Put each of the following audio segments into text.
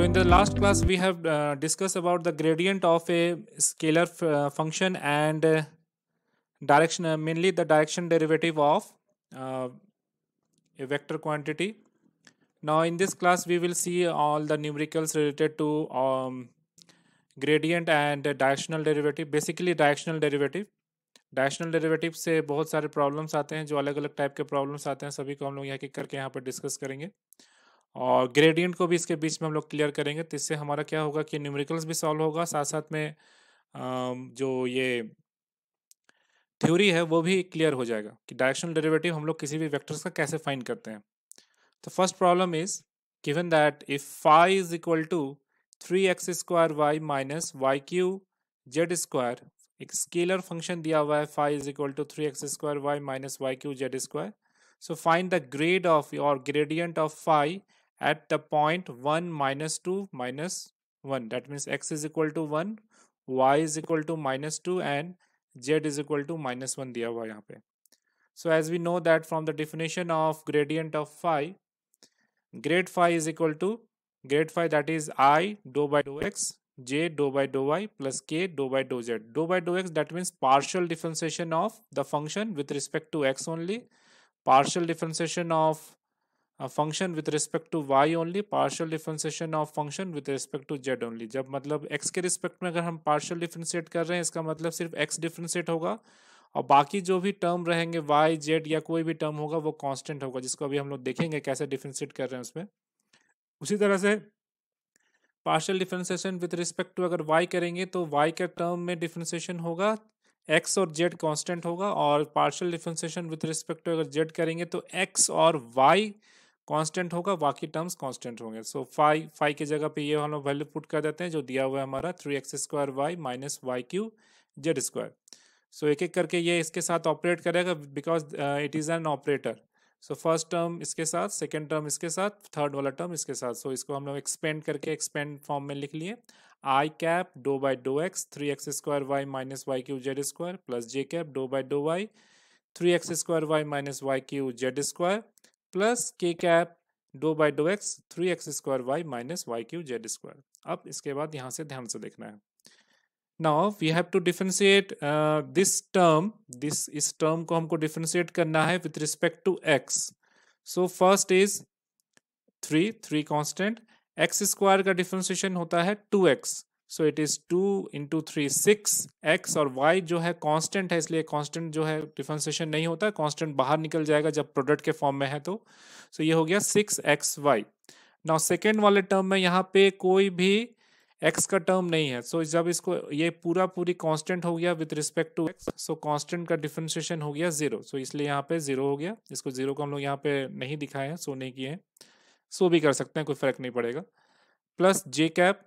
So in the last class, we have uh, discussed about the gradient of a scalar uh, function and uh, direction, uh, mainly the direction derivative of uh, a vector quantity. Now in this class, we will see all the numericals related to um, gradient and directional derivative, basically directional derivative. Directional derivative से बहुत सारे problems आते हैं जो अलग अलग type के problems आते हैं सभी को हम लोग यहाँ के करके यहाँ पर डिस्कस करेंगे और ग्रेडियंट को भी इसके बीच में हम लोग क्लियर करेंगे तो इससे हमारा क्या होगा कि न्यूमेरिकल्स भी सॉल्व होगा साथ साथ में जो ये थ्योरी है वो भी क्लियर हो जाएगा कि डायरेक्शनल डेरिवेटिव हम लोग किसी भी वेक्टर्स का कैसे फाइंड करते हैं तो first problem is given that if phi is equal to three x square y minus y cube z square एक स्केलर फंक्शन दिया हुआ है phi is equal to three x square y minus y cube z square so find the grad of और gradient of phi at the point 1 minus 2 minus 1 that means x is equal to 1 y is equal to minus 2 and z is equal to minus 1 दिया हुआ यहाँ so as we know that from the definition of gradient of phi grade phi is equal to grade phi that is i dou by dou x j dou by dou y plus k dou by dou z dou by dou x that means partial differentiation of the function with respect to x only partial differentiation of a function with respect to y only partial differentiation of function with respect to z only जब मतलब x के respect में अगर हम partial differentiate कर रहे हैं इसका मतलब सिर्फ एक्स डिफ्रेंसिएट होगा और बाकी जो भी टर्म रहेंगे वाई जेड या कोई भी टर्म होगा वो कॉन्स्टेंट होगा जिसको अभी हम लोग देखेंगे कैसे डिफ्रेंशिएट कर रहे हैं उसमें उसी तरह से partial differentiation with respect to अगर वाई करेंगे तो वाई के टर्म में डिफ्रेंसिएशन होगा एक्स और जेड कॉन्स्टेंट होगा और partial differentiation with respect to अगर जेड करेंगे तो एक्स और वाई कांस्टेंट होगा बाकी टर्म्स कांस्टेंट होंगे सो फाइव फाइव की जगह पे ये हम लोग वैल्यू पुट कर देते हैं जो दिया हुआ है हमारा three x square y minus y cube z square so एक एक करके ये इसके साथ ऑपरेट करेगा because it is an operator so first term इसके साथ सेकेंड टर्म इसके साथ थर्ड वाला टर्म इसके साथ सो so, इसको हम लोग एक्सपेंड करके एक्सपेंड फॉर्म में लिख लिए i cap dough by dough x three x square y minus y cube z square plus j cap dough by dough y three x square y minus y cube z square plus k cap दो by दो x three x square y minus y cube z square अब इसके बाद यहाँ से ध्यान से देखना है now we have to differentiate this term this इस टर्म को हमको डिफ्रेंशिएट करना है with respect to x so first is three three constant x square का डिफ्रेंशिएशन होता है two x so it is two into three six x और y जो है कांस्टेंट है इसलिए कांस्टेंट जो है डिफ्रेंसिएशन नहीं होता है कांस्टेंट बाहर निकल जाएगा जब प्रोडक्ट के फॉर्म में है तो सो so ये हो गया six x y now second वाले टर्म में यहाँ पे कोई भी एक्स का टर्म नहीं है सो so, जब इसको ये पूरा पूरी कांस्टेंट हो गया with respect to x so constant का डिफ्रेंसिएशन हो गया जीरो सो so, इसलिए यहाँ पे जीरो हो गया इसको जीरो को हम लोग यहाँ पे नहीं दिखाए हैं सो नहीं किए हैं सो भी कर सकते हैं कोई फर्क नहीं पड़ेगा plus j cap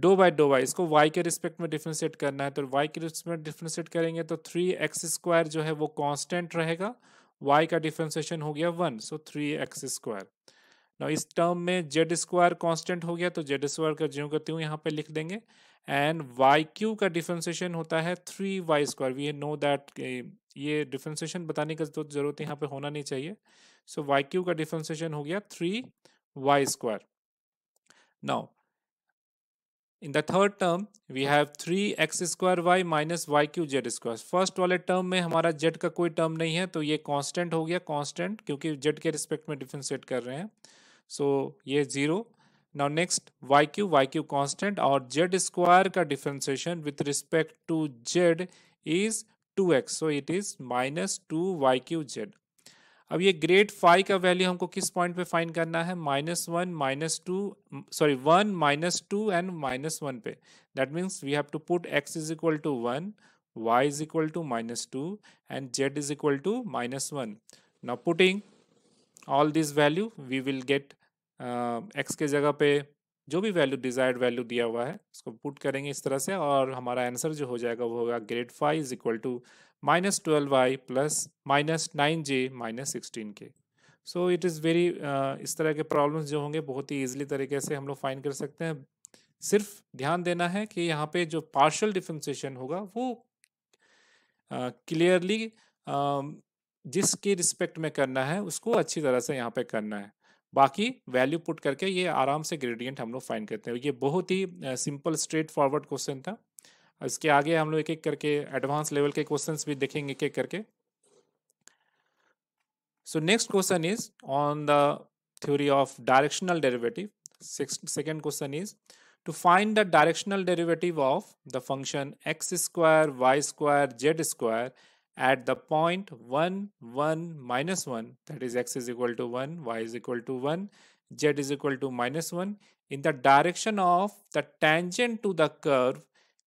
dough by dough y इसको वाई के रिस्पेक्ट में डिफ्रेंशिएट करना है तो वाई के रिस्पेक्ट में डिफ्रेंशिएट करेंगे तो थ्री एक्स स्क्वायर जो है वो कांस्टेंट रहेगा y का डिफ्रेंशिएशन हो गया one so three x square ना इस टर्म में जेड स्क्वायर कांस्टेंट हो गया तो जेड स्क्वायर का ज्यों का त्यों यहाँ पे लिख देंगे एंड वाई क्यू का डिफ्रेंशिएशन होता है three y square we know that ये डिफ्रेंशिएशन बताने का तो जरूरत यहाँ पे होना नहीं चाहिए सो वाई क्यू का डिफ्रेंशिएशन हो गया three y square now in the third term we have three x square y minus y cube z square first वाले टर्म में हमारा जेड का कोई टर्म नहीं है तो ये कांस्टेंट हो गया कांस्टेंट क्योंकि जेड के रिस्पेक्ट में डिफ्रेंशिएट कर रहे हैं सो so, ये zero now next y cube y cube constant और जेड स्क्वायर का differentiation with respect to z is two x so it is minus two y cube z अब ये ग्रेट फाइव का value हमको किस point पे find करना है minus one minus two sorry one minus two and minus one पे that means we have to put x is equal to one y is equal to minus two and z is equal to minus one now putting all this value we will get x के जगह पे जो भी value desired value दिया हुआ है उसको put करेंगे इस तरह से और हमारा आंसर जो हो जाएगा वो होगा grad phi is equal to minus twelve y plus minus nine j minus sixteen k so it is very इस तरह के प्रॉब्लम्स जो होंगे बहुत ही ईजिली तरीके से हम लोग फाइन कर सकते हैं सिर्फ ध्यान देना है कि यहाँ पे जो पार्शल डिफ्रेंसीशन होगा वो क्लियरली uh, uh, जिसके रिस्पेक्ट में करना है उसको अच्छी तरह से यहाँ पे करना है बाकी वैल्यू पुट करके ये आराम से ग्रेडियंट हम लोग फाइंड करते हैं ये बहुत ही सिंपल स्ट्रेट फॉरवर्ड क्वेश्चन था इसके आगे हम लोग एक एक करके एडवांस लेवल के क्वेश्चन भी देखेंगे एक एक करके so next question is on the theory of directional derivative second question is to find the directional derivative of the function x square y square z square at the point 1 1 minus 1 that is x is equal to 1 y is equal to 1 z is equal to minus 1 in the direction of the tangent to the curve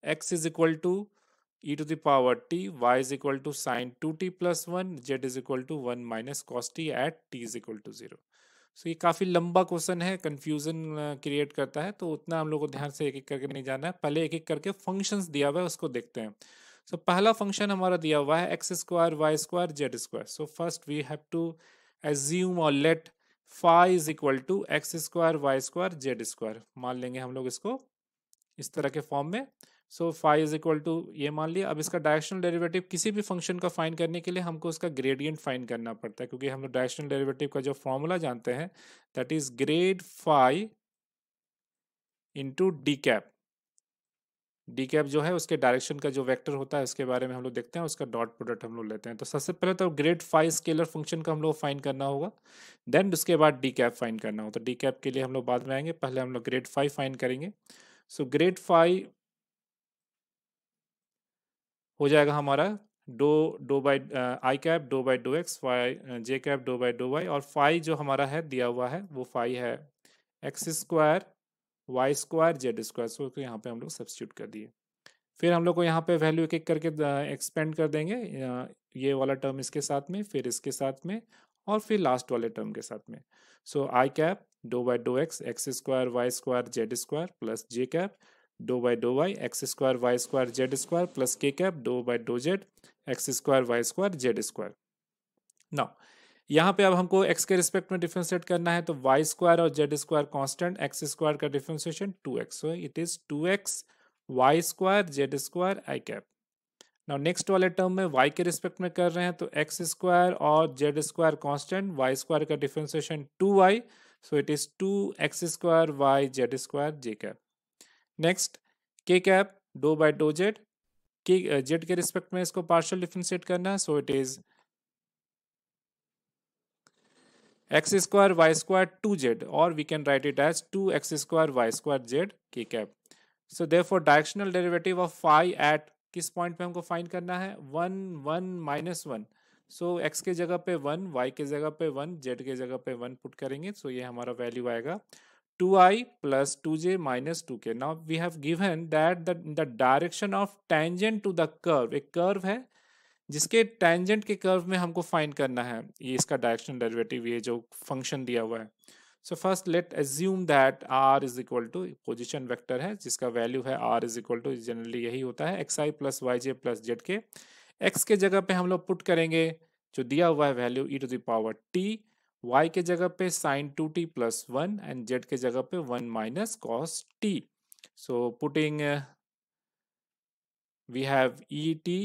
x is equal to e to the power t y is equal to sine 2t plus 1 z is equal to 1 minus cos t at t is equal to 0 so so, ये काफ़ी लंबा question है confusion create करता है तो उतना हम लोग को ध्यान से एक एक करके नहीं जाना है पहले एक एक करके फंक्शंस दिया हुआ है उसको देखते हैं सो so, पहला फंक्शन हमारा दिया हुआ है x square y square z square so first we have to assume और let phi is equal to x square y square z square मान लेंगे हम लोग इसको इस तरह के फॉर्म में so phi is equal to ये मान लिया अब इसका डायरेक्शनल डेरिवेटिव किसी भी फंक्शन का फाइन करने के लिए हमको उसका ग्रेडियंट फाइन करना पड़ता है क्योंकि हम लोग डायरेक्शनल डेरिवेटिव का जो फॉर्मूला जानते हैं that is grad phi into d cap d cap जो है उसके डायरेक्शन का जो वेक्टर होता है उसके बारे में हम लोग देखते हैं उसका डॉट प्रोडक्ट हम लोग लेते हैं तो सबसे पहले तो ग्रेड फाइव स्केलर फंक्शन का हम लोग फाइन करना होगा देन उसके बाद डी कैप फाइन करना होगा तो डी कैप के लिए हम लोग बाद में आएंगे पहले हम लोग ग्रेड फाइव फाइन करेंगे सो ग्रेड फाइव हो जाएगा हमारा डो डो by i cap dough by dough x phi j cap dough by dough y और फाइव जो हमारा है दिया हुआ है वो फाइव है x square y square z square इसको तो यहाँ पे हम लोग सब्सिट्यूट कर दिए फिर हम लोग को यहाँ पे वैल्यू एक एक करके एक्सपेंड कर देंगे ये वाला टर्म इसके साथ में फिर इसके साथ में और फिर लास्ट वाले टर्म के साथ में so i cap dough by dough x x square y square z square plus j cap dough by dough y x square y square z square plus k cap dough by dough z x square y square z square now यहाँ पे अब हमको x के respect में differentiate करना है तो y square और z square constant x square का differentiation 2x x so it is two x y square z square i cap now next वाले टर्म में y के रिस्पेक्ट में कर रहे हैं तो एक्स स्क्वायर और z square constant y square का differentiation two y so it is two x square y z square j cap next k cap dough by do Z के जेड के रिस्पेक्ट में इसको पार्शल डिफ्रेंशिएट करना है so it is x square y square two z और we can write it as two x square y square z के cap so therefore directional derivative of phi at किस point पे हमको find करना है one one minus one so x के जगह पे वन वाई के जगह पे वन जेड के जगह पे वन पुट करेंगे सो so ये हमारा वैल्यू आएगा two i plus two j minus two k now we have given that the direction of tangent to the curve एक कर्व है जिसके टेंजेंट के कर्व में हमको फाइंड करना है ये इसका डायरेक्शन डेरिवेटिव ये जो फंक्शन दिया हुआ है so first let assume that r is equal to position vector है जिसका वैल्यू है r is equal to generally यही होता है एक्स आई प्लस वाई जे प्लस जेड के एक्स के जगह पे हम लोग पुट करेंगे जो दिया हुआ है value e to the power t y के जगह पे sine two t plus one and z के जगह पे one minus cos t so putting we have e t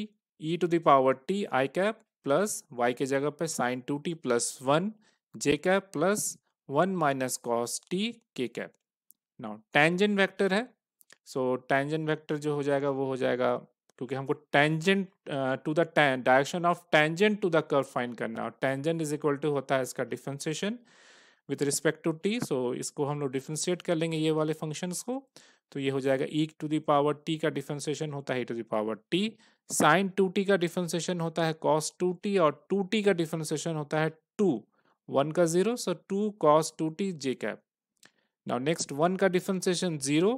e to the power t i cap plus y के जगह पे sine two t plus one j cap plus one minus cos t k cap now tangent vector है so tangent vector जो हो जाएगा वो हो जाएगा क्योंकि हमको tangent to the direction of tangent to the curve find करना और टेंजेंट इज इक्वल टू होता है इसका differentiation with respect to t so इसको हम लोग डिफ्रेंशिएट कर लेंगे ये वाले फंक्शंस को तो ये हो जाएगा e to the power t का डिफ्रेंसिएशन होता है e to the power t sine two t का डिफ्रेंसिएशन होता है कॉस टू टी और टू टी का डिफ्रेंसिएशन होता है टू वन का zero so two cos two t j cap now next one का डिफ्रेंसिएशन जीरो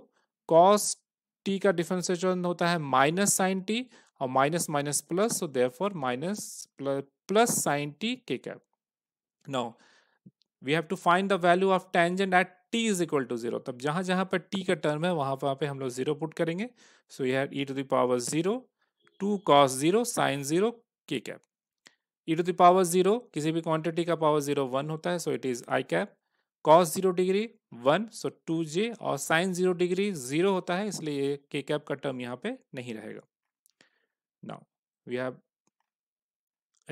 कॉस टी का डिफ्रेंसिएशन होता है माइनस साइन टी और minus minus plus so therefore minus plus sign t k cap now we have to find the value of tangent at t is equal to zero तब जहां जहां पर T का term है वहां वहां पे हम लोग जीरो पुट करेंगे सो यह e to the power zero two cos zero sine zero k cap e to the power zero किसी भी क्वांटिटी का पावर जीरो वन होता है so it is i cap cos zero degree one so two j और sine zero degree zero होता है इसलिए ये के कैप का टर्म यहाँ पे नहीं रहेगा नाउ वी हैव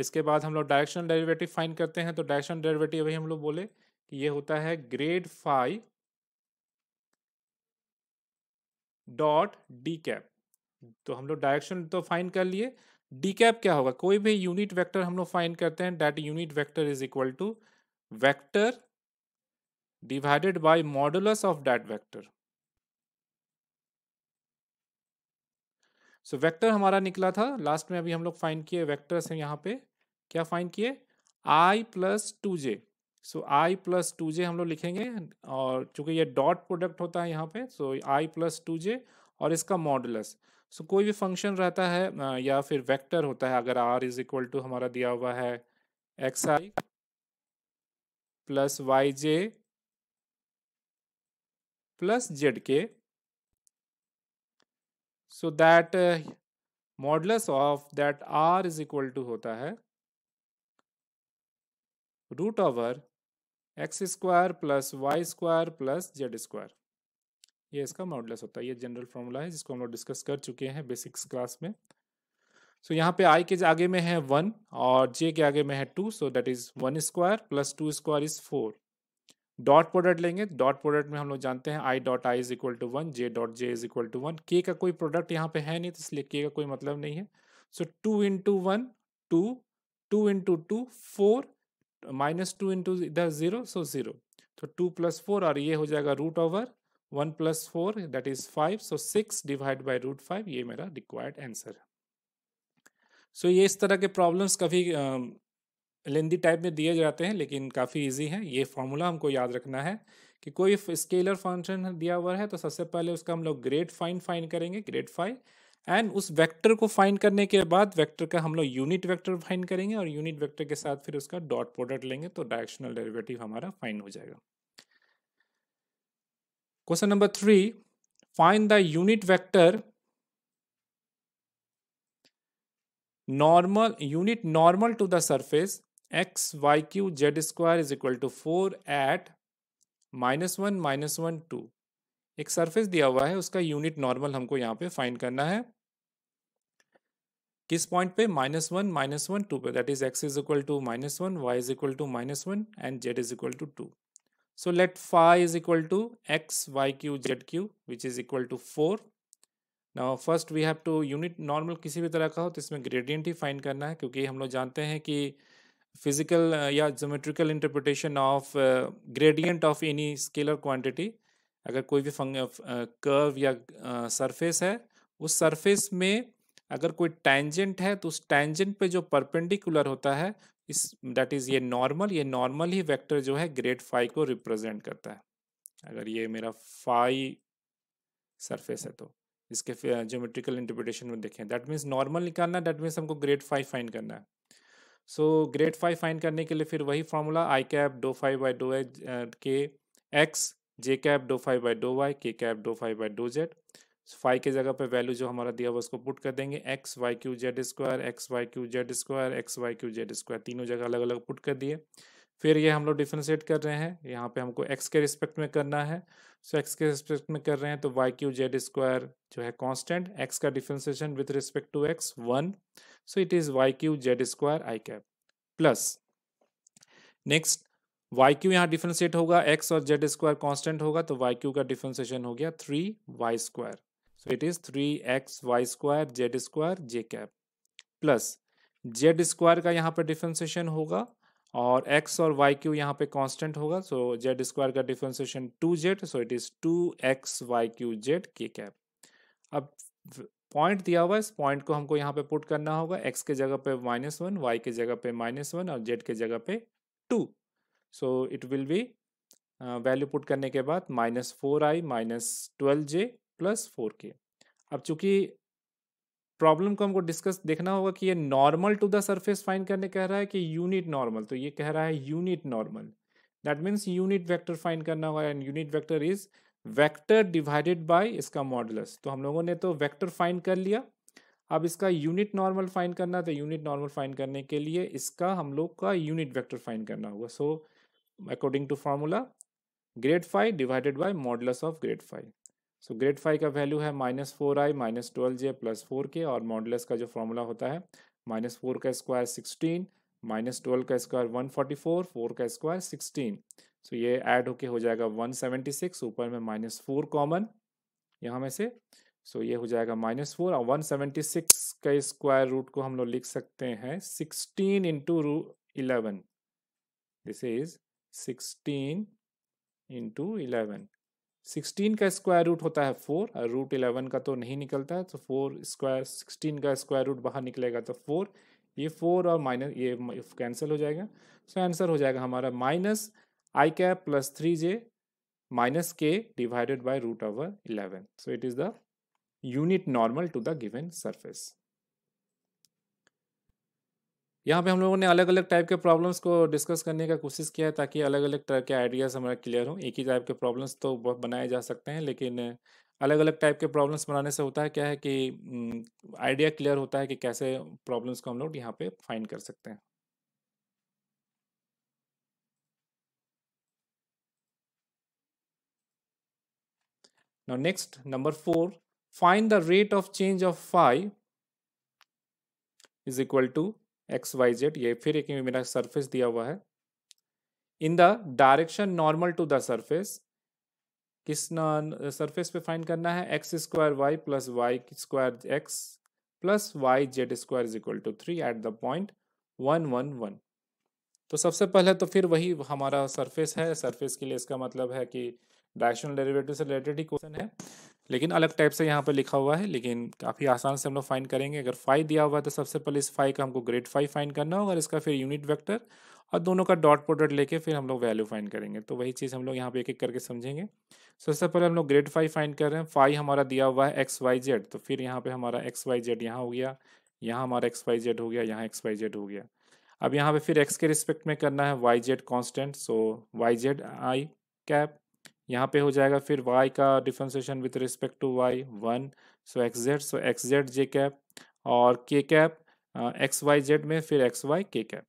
इसके बाद हम लोग डायरेक्शनल डेरिवेटिव फाइंड करते हैं तो डायरेक्शनल डेरिवेटिव अभी हम लोग बोले ये होता है grade phi dot d cap तो हम लोग डायरेक्शन तो फाइंड कर लिए डी कैप क्या होगा कोई भी यूनिट वेक्टर हम लोग फाइंड करते हैं that unit vector is equal to vector divided by modulus of that vector so vector हमारा निकला था लास्ट में अभी हम लोग फाइंड किए वैक्टर्स हैं यहाँ पे क्या फाइन किए i plus two j so i plus two j हम लोग लिखेंगे और चूंकि ये डॉट प्रोडक्ट होता है यहाँ पे सो आई प्लस टू जे और इसका मॉडलस सो कोई भी फंक्शन रहता है या फिर वेक्टर होता है अगर आर इज इक्वल टू हमारा दिया हुआ है x I plus Y J plus Z k so that modulus of that r is equal to होता है root over x square plus y square plus z square ये इसका modulus होता है ये जनरल फॉर्मूला है जिसको हम लोग डिस्कस कर चुके हैं बेसिक्स क्लास में सो so, यहाँ पे आई के आगे में है वन और जे के आगे में है two so that is one square plus two square is four dot product लेंगे डॉट प्रोडक्ट में हम लोग जानते हैं i dot i is equal to one j dot j is equal to one k का कोई प्रोडक्ट यहाँ पे है नहीं तो इसलिए के का कोई मतलब नहीं है so two into one two two into two four minus two into इधर जीरो सो जीरो तो टू प्लस फोर और ये हो जाएगा root over one plus four that is five so six divide by root five ये मेरा required answer है सो so, ये इस तरह के प्रॉब्लम्स कभी लेंदी टाइप में दिए जाते हैं लेकिन काफ़ी इजी है ये फॉर्मूला हमको याद रखना है कि कोई स्केलर फंक्शन दिया हुआ है तो सबसे पहले उसका हम लोग ग्रेड फाइन फाइन करेंगे ग्रेड फाइव एंड उस वेक्टर को फाइंड करने के बाद वेक्टर का हम लोग यूनिट वेक्टर फाइंड करेंगे और यूनिट वेक्टर के साथ फिर उसका डॉट प्रोडक्ट लेंगे तो डायरेक्शनल डेरिवेटिव हमारा फाइंड हो जाएगा question number three find the unit vector normal unit normal to the surface x y cube z square is equal to four at minus one minus one two एक surface दिया हुआ है उसका unit normal हमको यहाँ पे find करना है किस पॉइंट पे minus one minus one two पे that is x is equal to minus one y is equal to minus one and z is equal to two so let phi is equal to x y cube z cube which is equal to four now first we have to unit normal किसी भी तरह का हो तो इसमें gradient ही find करना है क्योंकि हम लोग जानते हैं कि फिजिकल या geometrical interpretation of gradient of any scalar quantity अगर कोई भी कर्व या सरफेस है उस सरफेस में अगर कोई टैंजेंट है तो उस टैंजेंट पे जो परपेंडिकुलर होता है इस डेट इज़ ये नॉर्मल ये नॉर्मल ही वेक्टर जो है ग्रेड फाइव को रिप्रेजेंट करता है अगर ये मेरा फाइव सरफेस है तो इसके ज्योमेट्रिकल इंटरप्रिटेशन में देखें दैट मीन्स नॉर्मल निकालना दैट मीन्स हमको ग्रेड फाइव फाइंड करना है सो ग्रेड फाइव फाइंड करने के लिए फिर वही फार्मूला आई कैप डो फाइव बाई डो एच के एक्स जे कैप डो phi by dough y k cap डो phi by dough z phi के जगह पे वैल्यू जो हमारा दिया हुआ उसको पुट कर देंगे x y cube z square x y cube z square x y cube z square तीनों जगह अलग अलग पुट कर दिए फिर ये हम लोग डिफ्रेंशिएट कर रहे हैं यहाँ पे हमको एक्स के रिस्पेक्ट में करना है सो एक्स के रिस्पेक्ट में कर रहे हैं तो वाई क्यू जेड स्क्वायर जो है कॉन्स्टेंट एक्स का differentiation with respect to x one so it is y cube z square i cap plus next y cube यहाँ डिफ्रेंशिएट होगा एक्स और जेड स्क्वायर कॉन्स्टेंट होगा तो वाई क्यू का differentiation हो गया three y square so it is three x y square z square j cap plus z square का यहाँ पर डिफ्रेंशिएशन होगा और एक्स और वाई क्यू यहाँ पे कॉन्स्टेंट होगा सो जेड स्क्वायर का differentiation two z so it is two x y cube z के कैप अब पॉइंट दिया हुआ है इस पॉइंट को हमको यहाँ पे पुट करना होगा एक्स के जगह पे माइनस वन वाई के जगह पे माइनस वन और जेड के जगह पे two so it will be value put करने के बाद minus four i minus twelve j plus four k अब चूंकि प्रॉब्लम को हमको डिस्कस देखना होगा कि ये normal to the surface find करने कह रहा है कि यूनिट नॉर्मल तो ये कह रहा है unit normal that means unit vector find करना होगा and unit vector is vector divided by इसका मॉडलस तो हम लोगों ने तो वेक्टर फाइंड कर लिया अब इसका यूनिट नॉर्मल फाइंड करना तो यूनिट नॉर्मल फाइंड करने के लिए इसका हम लोग का यूनिट वैक्टर फाइन करना होगा so so, according to formula grade phi divided by modulus of grade phi so grade phi का वैल्यू है minus four i minus twelve j plus four k और मॉडलस का जो फॉर्मूला होता है minus four का स्क्वायर सिक्सटीन माइनस ट्वेल्व का square one forty four four का स्क्वायर सिक्सटीन सो ये ऐड होके हो जाएगा वन सेवेंटी सिक्स ऊपर में माइनस फोर कॉमन यहाँ में से सो so ये हो जाएगा माइनस फोर और वन सेवेंटी सिक्स का स्क्वायर रूट को हम लोग लिख सकते हैं sixteen into root eleven this is sixteen into eleven sixteen का स्क्वायर रूट होता है फोर और रूट इलेवन का तो नहीं निकलता है तो फोर स्क्वायर सिक्सटीन का स्क्वायर रूट बाहर निकलेगा तो फोर ये फोर और माइनस ये कैंसिल हो जाएगा सो so आंसर हो जाएगा हमारा minus i cap plus three j minus k divided by root over eleven so it is the unit normal to the given surface यहाँ पे हम लोगों ने अलग अलग टाइप के प्रॉब्लम्स को डिस्कस करने का कोशिश किया है ताकि अलग अलग तरह के आइडियाज़ हमारे क्लियर हों एक ही टाइप के प्रॉब्लम्स तो बनाए जा सकते हैं लेकिन अलग अलग टाइप के प्रॉब्लम्स बनाने से होता है क्या है कि आइडिया क्लियर होता है कि कैसे प्रॉब्लम्स को हम लोग यहाँ पे फाइंड कर सकते हैं next number four find the rate of change of phi is equal to x y z ये फिर एक मेरा सरफेस दिया हुआ है in the direction normal to the surface किस सरफेस पे फाइंड करना है x square y plus y square x plus y z square is equal to three at the point one one one तो सबसे पहले तो फिर वही हमारा सरफेस है सरफेस के लिए इसका मतलब है कि डायरेक्शनल डेरिवेटिव से रिलेटेड ही क्वेश्चन है लेकिन अलग टाइप से यहाँ पर लिखा हुआ है लेकिन काफ़ी आसान से हम लोग फाइन करेंगे अगर फाइव दिया हुआ है तो सबसे पहले इस फाइव का हमको ग्रेड फाइव फाइन करना होगा और इसका फिर यूनिट वैक्टर और दोनों का डॉट प्रोडक्ट लेके फिर हम लोग वैल्यू फाइंड करेंगे तो वही चीज़ हम लोग यहाँ पे एक एक करके समझेंगे सबसे पहले हम लोग ग्रेड फाइव फाइंड कर रहे हैं फाइव हमारा दिया हुआ है एक्स वाई जेड तो फिर यहाँ पे हमारा एक्स वाई जेड यहाँ हो गया यहाँ हमारा एक्स वाई जेड हो गया यहाँ एक्स वाई जेड हो गया अब यहाँ पे फिर एक्स के रिस्पेक्ट में करना है y z constant so y z i cap यहाँ पे हो जाएगा फिर y का differentiation with respect to y one so x z so x z j cap और k cap x y Z में फिर एक्स वाई के कैप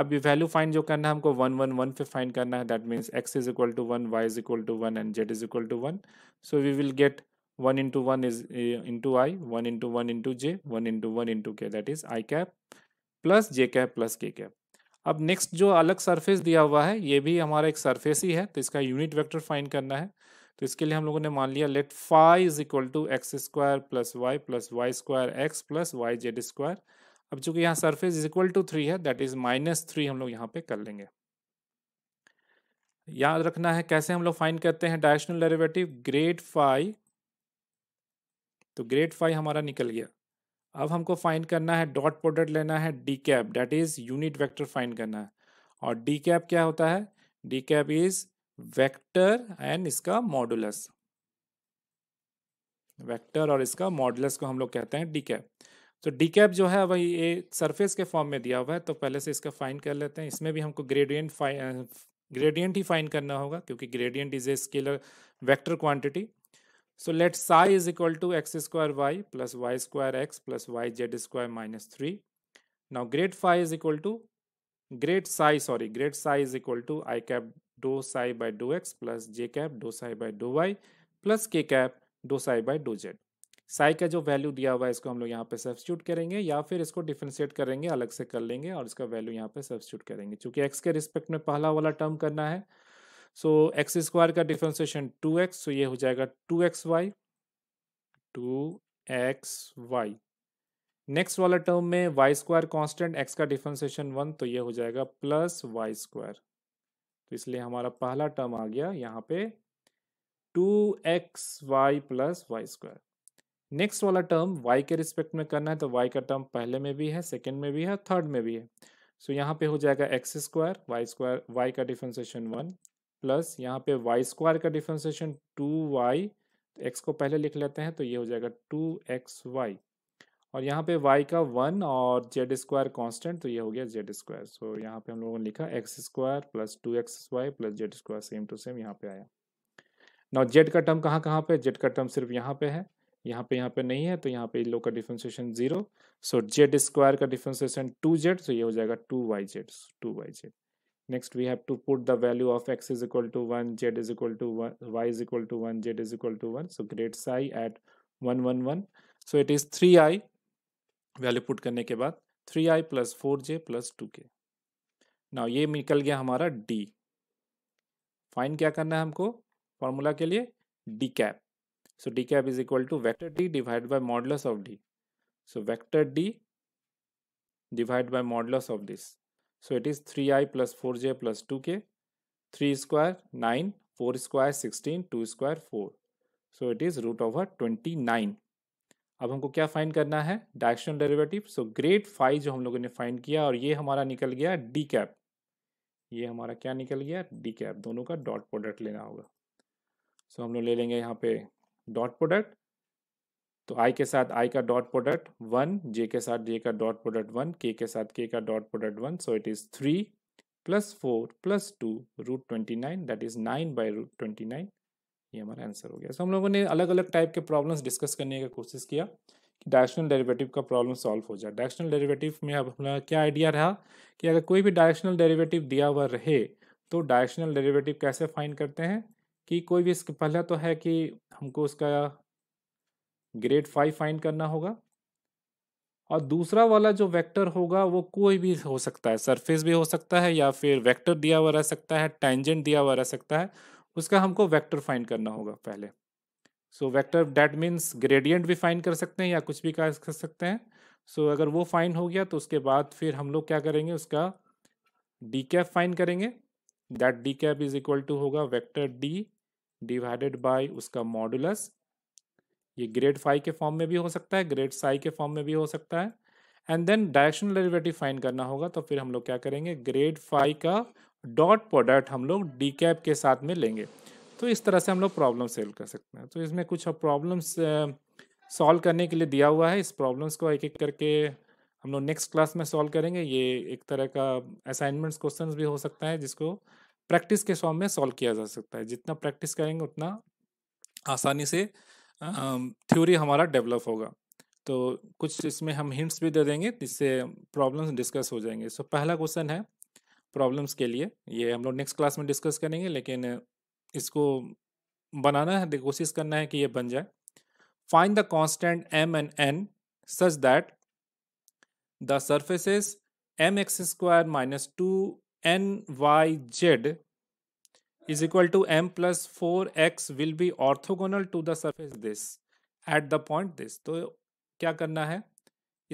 अब ये वैल्यू फाइंड जो करना है हमको वन वन वन पे फाइंड करना है that means x is equal to one y is equal to one and z is equal to one so we will get one into one is into i one into one into j one into one into k that is i cap plus j cap plus k cap अब next जो अलग surface दिया हुआ है ये भी हमारा एक सरफेस ही है तो इसका यूनिट वेक्टर फाइंड करना है तो इसके लिए हम लोगों ने मान लिया let phi is equal to x square plus y plus y square x plus y z square अब चूंकि यहाँ surface is equal to three है दैट इज माइनस थ्री हम लोग यहाँ पे कर लेंगे याद रखना है कैसे हम लोग फाइंड करते हैं डायरेक्शनल डेरिवेटिव ग्रेड फाइव तो ग्रेड फाइव हमारा निकल गया अब हमको फाइंड करना है डॉट प्रोडक्ट लेना है d cap that is unit vector find करना है और डी कैप क्या होता है d cap is vector and इसका मॉडुलस वेक्टर और इसका मॉडुलस को हम लोग कहते हैं डी कैप तो डी कैप जो है वही ये सरफेस के फॉर्म में दिया हुआ है तो पहले से इसका फाइंड कर लेते हैं इसमें भी हमको ग्रेडियंट ग्रेडियंट ही फाइंड करना होगा क्योंकि gradient is a scalar vector quantity So let psi is equal to x square y plus y square x plus yz square minus 3. Now grade phi is equal to grade psi sorry grade psi is equal to i cap dou psi by dou x plus j cap dou psi by dou y plus k cap dou psi by dou z psi का जो value दिया हुआ है इसको हम लोग यहाँ पे सब्सिट्यूट करेंगे या फिर इसको डिफ्रेंशिएट करेंगे अलग से कर लेंगे और इसका वैल्यू यहाँ पे सब्सिट्यूट करेंगे चूंकि एक्स के रिस्पेक्ट में पहला वाला टर्म करना है सो एक्स स्क्वायर का डिफ्रेंसिएशन टू एक्स सो ये हो जाएगा two x y two x y next वाला टर्म में वाई स्क्वायर कॉन्स्टेंट एक्स का डिफ्रेंसिएशन वन तो ये हो जाएगा प्लस वाई स्क्वायर तो इसलिए हमारा पहला टर्म आ गया यहाँ पे two x y plus y square next वाला टर्म वाई के रिस्पेक्ट में करना है तो वाई का टर्म पहले में भी है सेकेंड में भी है थर्ड में भी है सो so, यहाँ पे हो जाएगा x square y square y का डिफ्रेंसिएशन वन प्लस यहाँ पे वाई स्क्वायर का डिफ्रेंसिएशन टू वाई एक्स को पहले लिख लेते हैं तो ये हो जाएगा टू एक्स वाई और यहाँ पे y का वन और जेड स्क्वायर कॉन्स्टेंट तो ये हो गया जेड स्क्वायर सो यहाँ पे हम लोगों ने लिखा x square plus two x y plus z square same to same यहाँ पे आया ना जेड का टर्म कहाँ कहाँ पे जेड का टर्म सिर्फ यहाँ पे है यहाँ पे यहाँ पे नहीं है तो यहाँ पे इन लोग का differentiation zero so z square का डिफ्रेंसिएशन टू जेड सो ये हो जाएगा two y z two y z next we have to put the value of x is equal to 1 z is equal to 1 y is equal to 1 z is equal to 1 so grade psi at 111 so it is 3i value put करने के बाद 3i i plus four j plus two k ना ये निकल गया हमारा d fine क्या करना है हमको फॉर्मूला के लिए d cap so d cap is equal to vector d divide by modulus of d so vector d divide by modulus of this So it is 3i plus 4j plus 2k. 3 square 9, 4 square 16, 2 square 4. So it is root over 29. अब हमको क्या find करना है directional derivative so grad phi जो हम लोगों ने find किया और ये हमारा निकल गया डी कैप ये हमारा क्या निकल गया डी कैप दोनों का डॉट प्रोडक्ट लेना होगा सो so, हम लोग ले लेंगे यहाँ पे डॉट प्रोडक्ट तो आई के साथ आई का डॉट प्रोडक्ट वन जे के साथ जे का डॉट प्रोडक्ट वन के के साथ के का dot product one so it is three plus four plus two root twenty nine that is nine by root twenty nine ये हमारा आंसर हो गया सो so, हम लोगों ने अलग अलग टाइप के प्रॉब्लम्स डिस्कस करने का कोशिश किया कि डायरेक्शनल डेरिवेटिव का प्रॉब्लम सॉल्व हो जाए डायरेक्शनल डेरिवेटिव में अब हमारा क्या आइडिया रहा कि अगर कोई भी डायरेक्शनल डेरिवेटिव दिया हुआ रहे तो डायरेक्शनल डेरिवेटिव कैसे फाइन करते हैं कि कोई भी इसका पहला तो है कि हमको उसका ग्रेड फाइव फाइंड करना होगा और दूसरा वाला जो वेक्टर होगा वो कोई भी हो सकता है सरफेस भी हो सकता है या फिर वेक्टर दिया हुआ रह सकता है टेंजेंट दिया हुआ रह सकता है उसका हमको वेक्टर फाइंड करना होगा पहले so vector that means gradient भी फाइंड कर सकते हैं या कुछ भी कर सकते हैं सो so, अगर वो फाइन हो गया तो उसके बाद फिर हम लोग क्या करेंगे उसका डी कैप फाइन करेंगे that d cap is equal to होगा वैक्टर डी डिवाइडेड बाई उसका मॉडुलस ये ग्रेड फाइव के फॉर्म में भी हो सकता है ग्रेड साई के फॉर्म में भी हो सकता है and then directional derivative find करना होगा तो फिर हम लोग क्या करेंगे ग्रेड फाइव का डॉट प्रोडक्ट हम लोग डी कैप के साथ में लेंगे तो इस तरह से हम लोग प्रॉब्लम सेल्व कर सकते हैं तो इसमें कुछ प्रॉब्लम्स सॉल्व करने के लिए दिया हुआ है इस प्रॉब्लम्स को एक एक करके हम लोग नेक्स्ट क्लास में सॉल्व करेंगे ये एक तरह का असाइनमेंट्स क्वेश्चंस भी हो सकता है जिसको प्रैक्टिस के फॉर्म में सॉल्व किया जा सकता है जितना प्रैक्टिस करेंगे उतना आसानी से हाँ। थ्योरी हमारा डेवलप होगा तो कुछ इसमें हम हिंट्स भी दे देंगे जिससे प्रॉब्लम्स डिस्कस हो जाएंगे सो so, पहला क्वेश्चन है प्रॉब्लम्स के लिए ये हम लोग नेक्स्ट क्लास में डिस्कस करेंगे लेकिन इसको बनाना है कोशिश करना है कि ये बन जाए find the constant m and n such that the surfaces m x square minus two n y z is equal to m plus 4x will be orthogonal to the surface this at the point this तो क्या करना है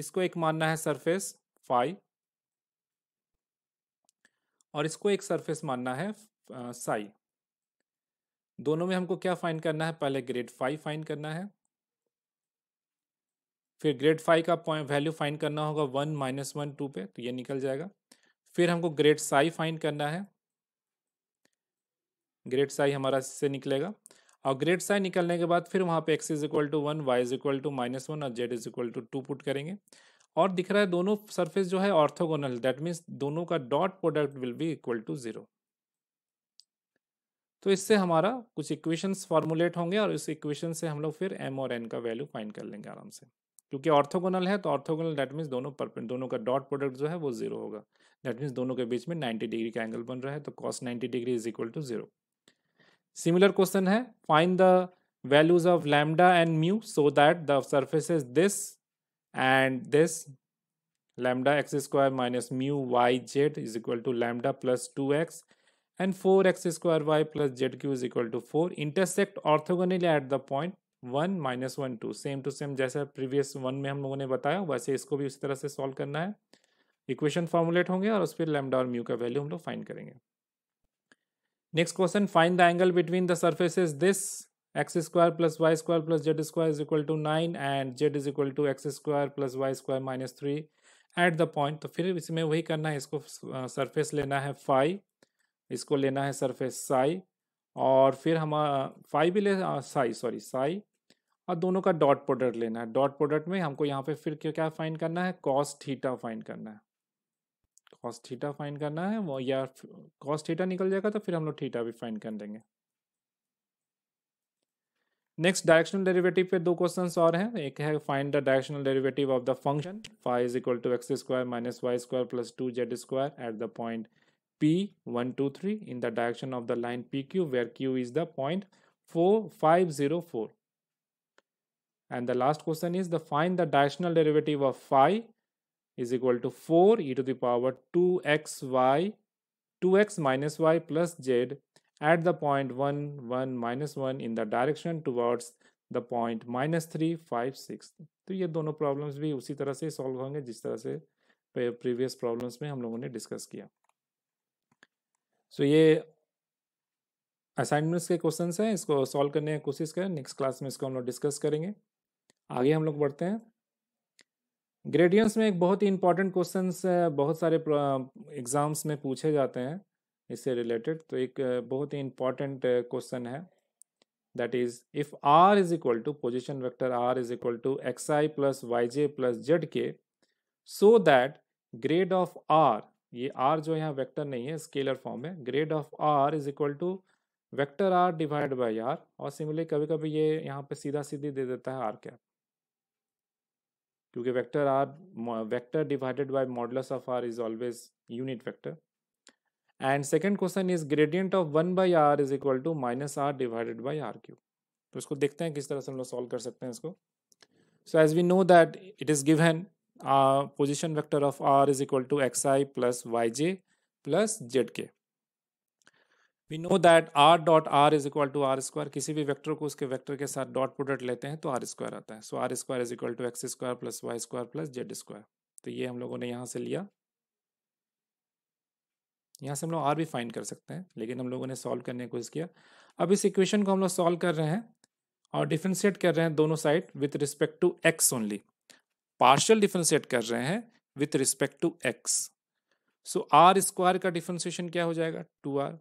इसको एक मानना है surface five और इसको एक सरफेस मानना है साई दोनों में हमको क्या फाइंड करना है पहले ग्रेड फाइव फाइंड करना है फिर ग्रेड फाइव का पॉइंट वैल्यू फाइंड करना होगा वन माइनस वन टू पे तो ये निकल जाएगा फिर हमको ग्रेड साई फाइंड करना है ग्रेट साई हमारा इससे निकलेगा और ग्रेट साई निकलने के बाद फिर वहाँ पे x is equal to one y is equal to minus one और z is equal to two put करेंगे और दिख रहा है दोनों सरफेस जो है ऑर्थोगोनल दैट मीन्स दोनों का dot product will be equal to zero तो इससे हमारा कुछ इक्वेशंस फॉर्मुलेट होंगे और इस इक्वेशन से हम लोग फिर एम और एन का वैल्यू फाइन कर लेंगे आराम से क्योंकि ऑर्थोगोनल है तो ऑर्थोगोनल दैट मीन्स दोनों पर दोनों का डॉट प्रोडक्ट जो है वो जीरो होगा दैट मीन्स दोनों के बीच में नाइन्टी डिग्री का एंगल बन रहा है तो cos ninety degree is equal to zero similar question है find the values of lambda and mu so that the surface is this and this lambda x square minus mu y z is equal to lambda plus two x and four x square y plus z cube is equal to four intersect orthogonally at the point one minus one two same to same जैसे previous one में हम लोगों ने बताया वैसे इसको भी उस तरह से सॉल्व करना है इक्वेशन फॉर्मुलेट होंगे और उस पर लैमडा और म्यू का वैल्यू हम लोग फाइंड करेंगे next question find the angle between the surface is this x square plus y square plus z square is equal to nine and z is equal to x square plus y square minus three at the point तो फिर इसमें वही करना है इसको surface लेना है five इसको लेना है सरफेस साई और फिर हम फाइव भी ले साई सॉरी साई और दोनों का डॉट प्रोडक्ट लेना है डॉट प्रोडक्ट में हमको यहाँ पे फिर क्या फाइंड करना है कॉस्ट थीटा फाइंड करना है कॉस थीटा फाइन करना है या कॉस थीटा निकल जाएगा तो फिर हम लोग थीटा भी फाइन कर देंगे नेक्स्ट डायरेक्शनल डेरिवेटिव पे दो क्वेश्चन और हैं एक है find the directional derivative of the function phi is equal to x square minus y square plus two z square at the point p one two three in the direction of the line p q where q is the point four five zero four and the last question is the find the directional derivative of phi is equal to 4 e to the power 2xy 2x minus y plus z at the point 1 1 minus 1 in the direction towards the point minus three five six तो ये दोनों problems भी उसी तरह से solve होंगे जिस तरह से प्रीवियस प्रॉब्लम्स में हम लोगों ने डिस्कस किया सो so, ये असाइनमेंट्स के क्वेश्चन हैं इसको सॉल्व करने की कोशिश करें नेक्स्ट क्लास में इसको हम लोग डिस्कस करेंगे आगे हम लोग बढ़ते हैं ग्रेडियंस में एक बहुत ही इंपॉर्टेंट क्वेश्चन बहुत सारे एग्ज़ाम्स में पूछे जाते हैं इससे रिलेटेड तो एक बहुत ही इंपॉर्टेंट क्वेश्चन है that is if r is equal to position vector r is equal to x I plus Y J plus Z k so that grad of r ये आर जो यहाँ वेक्टर नहीं है स्केलर फॉर्म है grad of are is equal to vector are divide by r और similar कभी कभी ये यहाँ पे सीधा सीधी दे देता है आर कैप क्योंकि vector r vector divided by modulus of are is always unit vector and second question is gradient of one by r is equal to minus are divided by are cube तो इसको देखते हैं किस तरह से हम लोग सॉल्व कर सकते हैं इसको so as we know that it is given position vector of are is equal to x I plus Y J plus Z k we know that r dot r is equal to r square किसी भी vector को उसके vector के साथ dot product लेते हैं तो are square आता है so r square is equal to x square plus y square plus z square तो ये हम लोगों ने यहाँ से लिया यहाँ से हम लोग आर भी फाइंड कर सकते हैं लेकिन हम लोगों ने सॉल्व करने की कोशिश किया अब इस इक्वेशन को हम लोग सॉल्व कर रहे हैं और डिफ्रेंशिएट कर रहे हैं दोनों side with respect to x only partial differentiate कर रहे हैं with respect to x so r square का डिफ्रेंशिएशन क्या हो जाएगा टू आर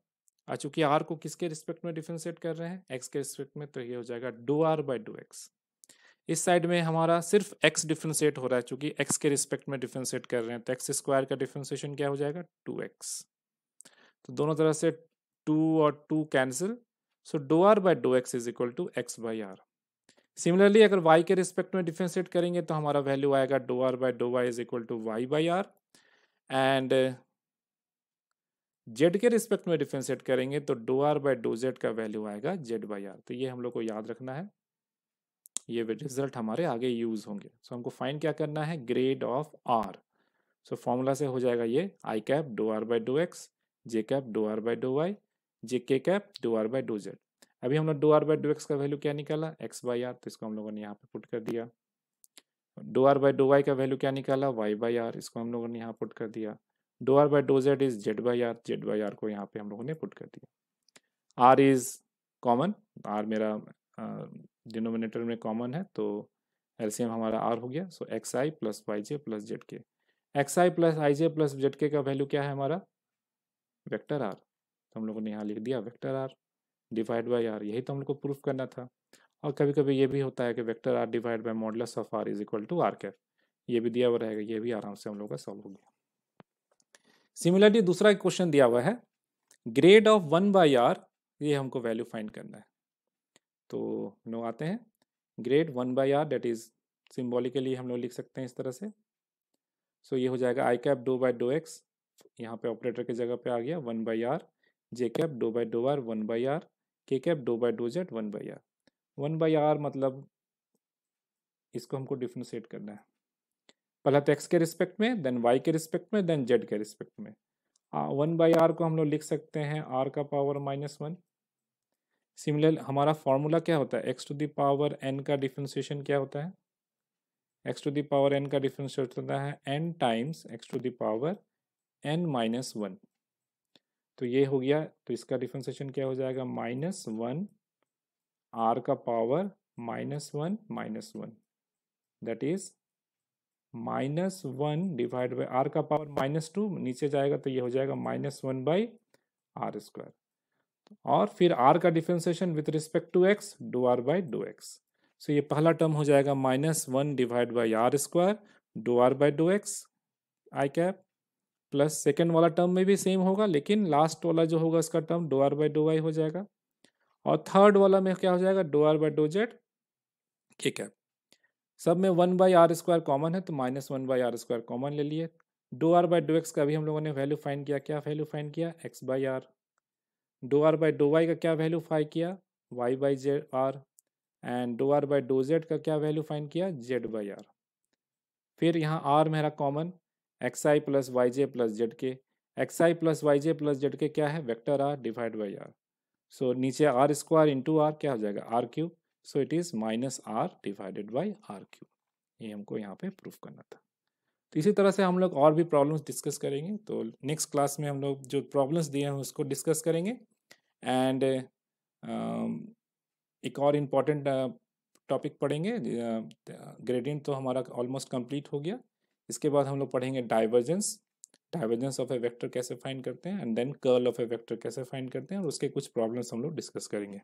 और चूंकि आर को किसके रिस्पेक्ट में डिफ्रेंशिएट कर रहे हैं एक्स के रिस्पेक्ट में तो ये हो जाएगा dough are by dough x इस साइड में हमारा सिर्फ एक्स डिफ्रेंशिएट हो रहा है चूंकि एक्स के रिस्पेक्ट में डिफ्रेंशिएट कर रहे हैं तो एक्स स्क्वायर का डिफ्रेंशिएशन क्या हो जाएगा टू एक्स तो दोनों तरह से टू और two cancel so dou are by dough x is equal to x by r similarly अगर वाई के रिस्पेक्ट में डिफ्रेंशिएट करेंगे तो हमारा वैल्यू आएगा dou are by dough y is equal to y by r and z के respect में differentiate करेंगे तो dou are by do Z का वैल्यू आएगा जेड बाई आर तो ये हम लोग को याद रखना है ये रिजल्ट हमारे आगे यूज होंगे सो so, हमको फाइंड क्या करना है grad of r so formula से हो जाएगा ये i cap dou are by dough x j cap dou are by dough y j k cap dou are by dough z अभी हम लोग dou are by dough x का value क्या निकाला एक्स बाई आर तो इसको हम लोगों ने यहाँ पे पुट कर दिया dou are by dough Y का वैल्यू क्या निकाला वाई बाई आर इसको हम लोगों ने यहाँ पुट कर दिया dou are by dough z is z by r z by r को यहाँ पे हम लोगों ने पुट कर दिया आर इज कॉमन आर मेरा डिनोमिनेटर में कॉमन है तो एलसीएम हमारा आर हो गया सो एक्स आई प्लस वाई जे प्लस जेड के x I plus i j plus Z k का वैल्यू क्या है हमारा वेक्टर आर तो हम लोगों ने यहाँ लिख दिया vector are divide by R यही तो हम लोग को प्रूफ करना था और कभी कभी ये भी होता है कि vector are divide by model of are is equal to R cap ये भी दिया हुआ रहेगा ये भी आराम से हम लोग का सॉल्व हो गया सिमिलरली दूसरा क्वेश्चन दिया हुआ है grad of one by R ये हमको वैल्यू फाइंड करना है तो हम लोग आते हैं grad one by R that is symbolically हम लोग लिख सकते हैं इस तरह से सो so, ये हो जाएगा I cap dough by dough X यहाँ पे ऑपरेटर की जगह पे आ गया one by R J cap dough by do R one by R K cap dough by dough Z one by R one by R मतलब इसको हमको डिफ्रेंशिएट करना है पहला तो एक्स के रिस्पेक्ट में देन वाई के रिस्पेक्ट में देन जेड के रिस्पेक्ट में हाँ, वन बाई आर को हम लोग लिख सकते हैं आर का पावर माइनस वन सिमिलर हमारा फॉर्मूला क्या होता है एक्स टू दावर एन का डिफ्रेंशिएशन क्या होता है एक्स टू दावर एन का डिफ्रेंसिएशन होता है N times X to the power N minus one तो ये हो गया तो इसका डिफ्रेंशिएशन क्या हो जाएगा माइनस वन आर का power minus one minus one that is minus one divide by R का पावर माइनस टू नीचे जाएगा तो ये हो जाएगा minus one by R square और फिर आर का differentiation with respect to X do R by do X so ये पहला टर्म हो जाएगा minus one divide by R square do R by do X I cap plus second वाला term में भी सेम होगा लेकिन लास्ट वाला जो होगा इसका term do are by dough Y हो जाएगा और थर्ड वाला में क्या हो जाएगा dough are by do Z के कैप सब में one by R square common है तो minus one by R square common ले लिए do are by dough x का भी हम लोगों ने वैल्यू फाइन किया क्या वैल्यू फाइन किया X by R do are by dough Y का क्या वैल्यू फाइन किया Y by Z R and do are by do Z का क्या वैल्यू फाइन किया जेड बाई आर फिर यहाँ आर मेरा कॉमन एक्स आई प्लस वाई जे प्लस जेड के एक्स आई प्लस वाई जे प्लस जेड के क्या है vector are divide by R so नीचे आर स्क्वायर इंटू आर क्या हो जाएगा R cube so it is minus are divided by are cube ये हमको यहाँ पे प्रूफ करना था तो इसी तरह से हम लोग और भी प्रॉब्लम्स डिस्कस करेंगे तो नेक्स्ट क्लास में हम लोग जो प्रॉब्लम्स दिए हैं उसको डिस्कस करेंगे एंड um, एक और इम्पॉर्टेंट टॉपिक uh, पढ़ेंगे ग्रेडियंट uh, तो हमारा ऑलमोस्ट कंप्लीट हो गया इसके बाद हम लोग पढ़ेंगे divergence divergence of a vector कैसे फाइंड करते हैं and then curl of a vector कैसे फाइंड करते हैं और उसके कुछ प्रॉब्लम्स हम लोग डिस्कस करेंगे